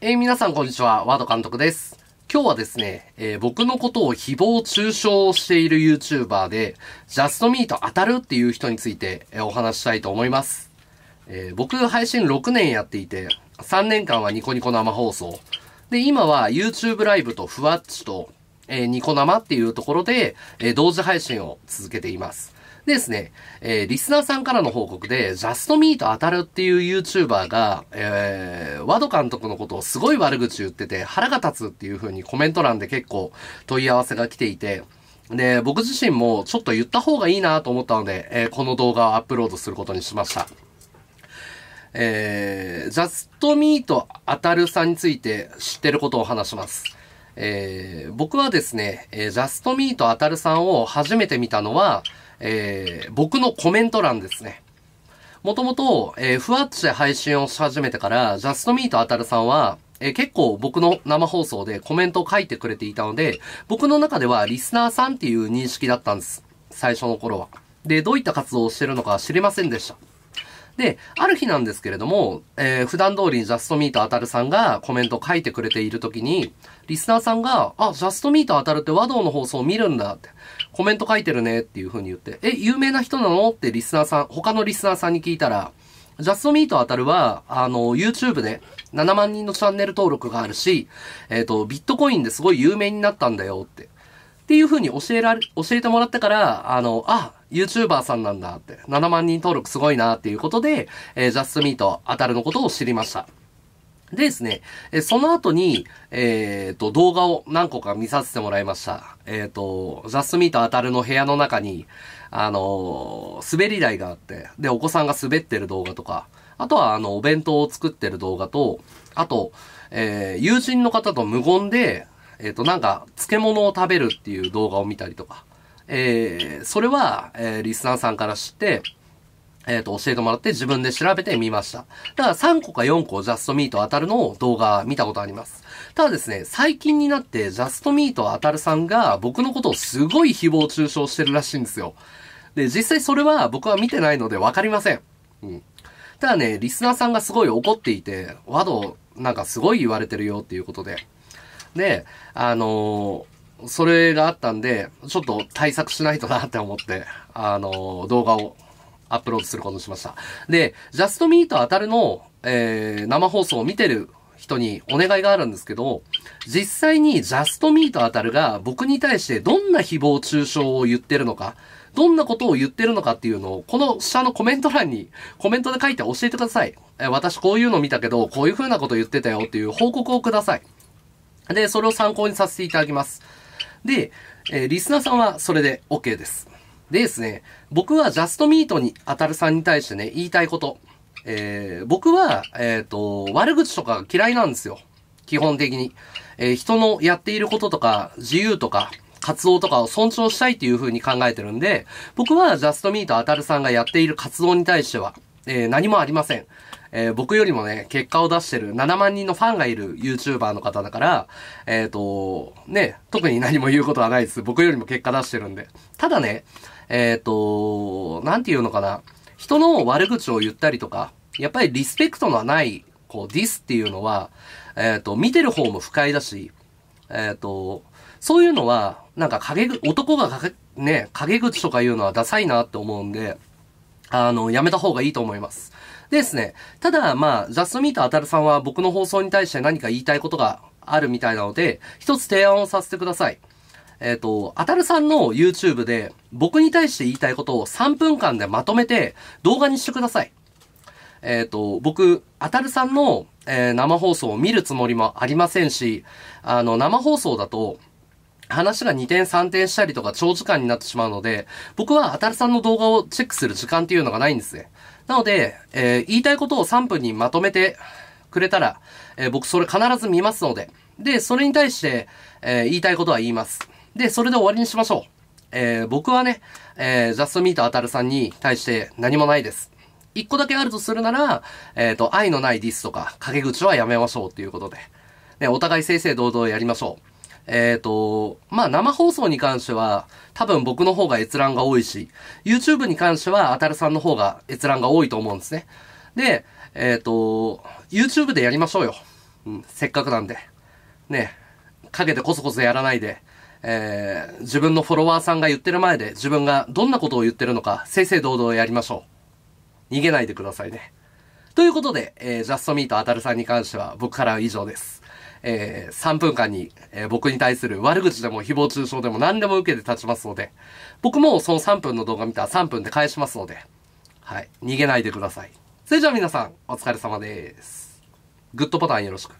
えー、皆さんこんにちは、ワード監督です。今日はですね、えー、僕のことを誹謗中傷している YouTuber で、ジャストミート当たるっていう人について、えー、お話したいと思います。え僕配信6年やっていて、3年間はニコニコ生放送。で、今は YouTube ライブとふわっちと、えニコ生っていうところで、え同時配信を続けています。でですね、えー、リスナーさんからの報告で、ジャストミート当たるっていう YouTuber が、えー、ワド監督のことをすごい悪口言ってて、腹が立つっていう風にコメント欄で結構問い合わせが来ていて、で、僕自身もちょっと言った方がいいなと思ったので、えー、この動画をアップロードすることにしました。えー、ジャストミート当たるさんについて知ってることを話します。えー、僕はですね、えー、ジャストミート当たるさんを初めて見たのは、えー、僕のコメント欄ですね。もともと、えー、ふわっとして配信をし始めてから、ジャストミートあたるさんは、えー、結構僕の生放送でコメントを書いてくれていたので、僕の中ではリスナーさんっていう認識だったんです。最初の頃は。で、どういった活動をしてるのか知りませんでした。で、ある日なんですけれども、えー、普段通りにジャストミートあたるさんがコメント書いてくれているときに、リスナーさんが、あ、ジャストミートあたるって和道の放送を見るんだって、コメント書いてるねっていう風に言って、え、有名な人なのってリスナーさん、他のリスナーさんに聞いたら、ジャストミートあたるは、あの、YouTube で7万人のチャンネル登録があるし、えっ、ー、と、ビットコインですごい有名になったんだよって。っていう風に教えられ、教えてもらってから、あの、あ、YouTuber さんなんだって、7万人登録すごいなっていうことで、えー、ジャストミートアたるのことを知りました。でですね、えその後に、えっ、ー、と、動画を何個か見させてもらいました。えっ、ー、と、ジャスミートアたるの部屋の中に、あのー、滑り台があって、で、お子さんが滑ってる動画とか、あとは、あの、お弁当を作ってる動画と、あと、え友人の方と無言で、えっ、と、なんか、漬物を食べるっていう動画を見たりとか、えー、それは、えー、リスナーさんから知って、えっ、ー、と、教えてもらって自分で調べてみました。だから3個か4個ジャストミート当たるのを動画見たことあります。ただですね、最近になってジャストミート当たるさんが僕のことをすごい誹謗中傷してるらしいんですよ。で、実際それは僕は見てないのでわかりません。うん。ただね、リスナーさんがすごい怒っていて、ワドなんかすごい言われてるよっていうことで。で、あのーそれがあったんで、ちょっと対策しないとなって思って、あの、動画をアップロードすることにしました。で、ジャストミート当たるの、えー、生放送を見てる人にお願いがあるんですけど、実際にジャストミート当たるが僕に対してどんな誹謗中傷を言ってるのか、どんなことを言ってるのかっていうのを、この下のコメント欄に、コメントで書いて教えてください。え私こういうの見たけど、こういう風なこと言ってたよっていう報告をください。で、それを参考にさせていただきます。で、えー、リスナーさんはそれで OK です。でですね、僕はジャストミートに当たるさんに対してね、言いたいこと。えー、僕は、えっ、ー、と、悪口とか嫌いなんですよ。基本的に。えー、人のやっていることとか、自由とか、活動とかを尊重したいっていう風に考えてるんで、僕はジャストミート当たるさんがやっている活動に対しては、えー、何もありません。えー、僕よりもね、結果を出してる7万人のファンがいる YouTuber の方だから、えっ、ー、と、ね、特に何も言うことはないです。僕よりも結果出してるんで。ただね、えっ、ー、と、なんて言うのかな。人の悪口を言ったりとか、やっぱりリスペクトのない、こう、ディスっていうのは、えっ、と、見てる方も不快だし、えっ、と、そういうのは、なんか陰、男がかね、陰口とか言うのはダサいなって思うんで、あの、やめた方がいいと思います。でですね、ただ、まあ、ジャストミートアタルさんは僕の放送に対して何か言いたいことがあるみたいなので、一つ提案をさせてください。えっ、ー、と、アタルさんの YouTube で僕に対して言いたいことを3分間でまとめて動画にしてください。えっ、ー、と、僕、アタルさんの、えー、生放送を見るつもりもありませんし、あの、生放送だと、話が2点3点したりとか長時間になってしまうので、僕はあたるさんの動画をチェックする時間っていうのがないんですね。なので、えー、言いたいことを3分にまとめてくれたら、えー、僕それ必ず見ますので。で、それに対して、えー、言いたいことは言います。で、それで終わりにしましょう。え僕はね、えジャストミートあたるさんに対して何もないです。一個だけあるとするなら、えっ、と、愛のないディスとか、陰口はやめましょうっていうことで。ね、お互い正々堂々やりましょう。えっ、ー、と、まあ、生放送に関しては、多分僕の方が閲覧が多いし、YouTube に関しては、あたるさんの方が閲覧が多いと思うんですね。で、えっ、ー、と、YouTube でやりましょうよ。うん、せっかくなんで。ね、かけてコソコソやらないで、えー、自分のフォロワーさんが言ってる前で、自分がどんなことを言ってるのか、正々堂々やりましょう。逃げないでくださいね。ということで、えー、ジャストミートアたるさんに関しては僕からは以上です。えー、3分間に、えー、僕に対する悪口でも誹謗中傷でも何でも受けて立ちますので、僕もその3分の動画見たら3分で返しますので、はい、逃げないでください。それじゃあ皆さん、お疲れ様です。グッドボタンよろしく。